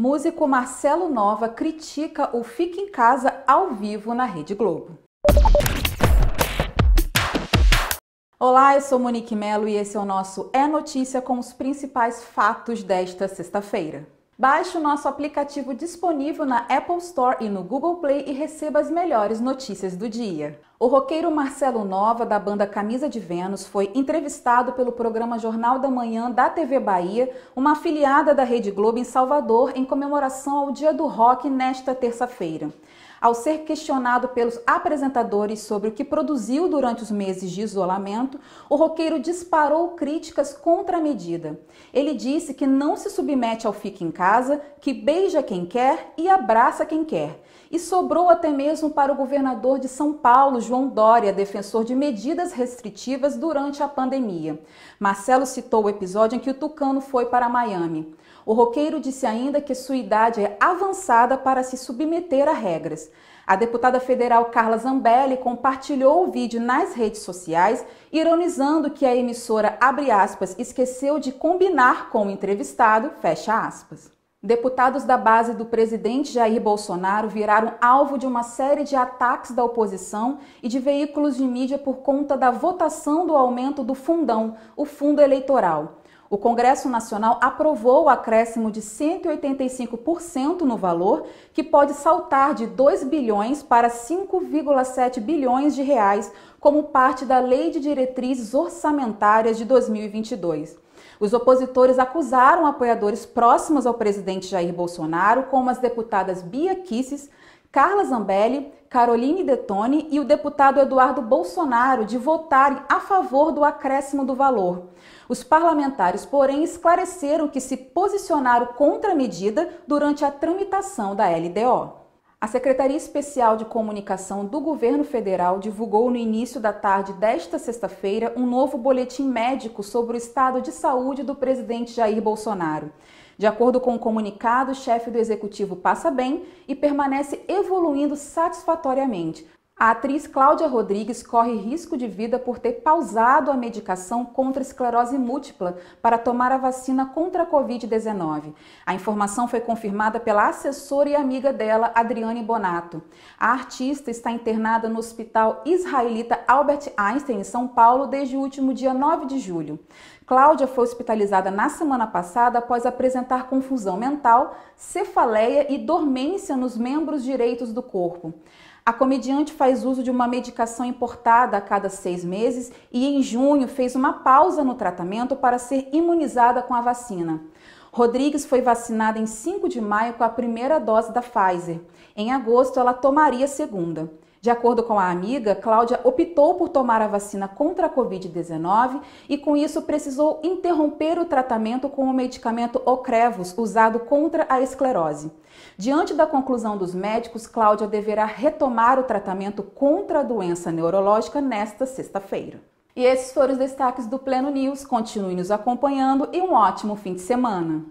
Músico Marcelo Nova critica o Fique em Casa ao vivo na Rede Globo. Olá, eu sou Monique Melo e esse é o nosso É Notícia com os principais fatos desta sexta-feira. Baixe o nosso aplicativo disponível na Apple Store e no Google Play e receba as melhores notícias do dia. O roqueiro Marcelo Nova, da banda Camisa de Vênus, foi entrevistado pelo programa Jornal da Manhã da TV Bahia, uma afiliada da Rede Globo em Salvador, em comemoração ao Dia do Rock nesta terça-feira. Ao ser questionado pelos apresentadores sobre o que produziu durante os meses de isolamento, o roqueiro disparou críticas contra a medida. Ele disse que não se submete ao fique em casa, que beija quem quer e abraça quem quer e sobrou até mesmo para o governador de São Paulo, João Dória, defensor de medidas restritivas durante a pandemia. Marcelo citou o episódio em que o Tucano foi para Miami. O roqueiro disse ainda que sua idade é avançada para se submeter a regras. A deputada federal Carla Zambelli compartilhou o vídeo nas redes sociais, ironizando que a emissora, abre aspas, esqueceu de combinar com o entrevistado, fecha aspas. Deputados da base do presidente Jair Bolsonaro viraram alvo de uma série de ataques da oposição e de veículos de mídia por conta da votação do aumento do fundão, o fundo eleitoral. O Congresso Nacional aprovou o acréscimo de 185% no valor, que pode saltar de 2 bilhões para 5,7 bilhões de reais, como parte da Lei de Diretrizes Orçamentárias de 2022. Os opositores acusaram apoiadores próximos ao presidente Jair Bolsonaro, como as deputadas Bia Kisses, Carla Zambelli, Caroline Detone e o deputado Eduardo Bolsonaro de votarem a favor do acréscimo do valor. Os parlamentares, porém, esclareceram que se posicionaram contra a medida durante a tramitação da LDO. A Secretaria Especial de Comunicação do Governo Federal divulgou no início da tarde desta sexta-feira um novo boletim médico sobre o estado de saúde do presidente Jair Bolsonaro. De acordo com o comunicado, o chefe do executivo passa bem e permanece evoluindo satisfatoriamente, a atriz Cláudia Rodrigues corre risco de vida por ter pausado a medicação contra esclerose múltipla para tomar a vacina contra a Covid-19. A informação foi confirmada pela assessora e amiga dela, Adriane Bonato. A artista está internada no Hospital Israelita Albert Einstein, em São Paulo, desde o último dia 9 de julho. Cláudia foi hospitalizada na semana passada após apresentar confusão mental, cefaleia e dormência nos membros direitos do corpo. A comediante faz uso de uma medicação importada a cada seis meses e, em junho, fez uma pausa no tratamento para ser imunizada com a vacina. Rodrigues foi vacinada em 5 de maio com a primeira dose da Pfizer. Em agosto, ela tomaria a segunda. De acordo com a amiga, Cláudia optou por tomar a vacina contra a Covid-19 e, com isso, precisou interromper o tratamento com o medicamento Ocrevus, usado contra a esclerose. Diante da conclusão dos médicos, Cláudia deverá retomar o tratamento contra a doença neurológica nesta sexta-feira. E esses foram os destaques do Pleno News. Continue nos acompanhando e um ótimo fim de semana.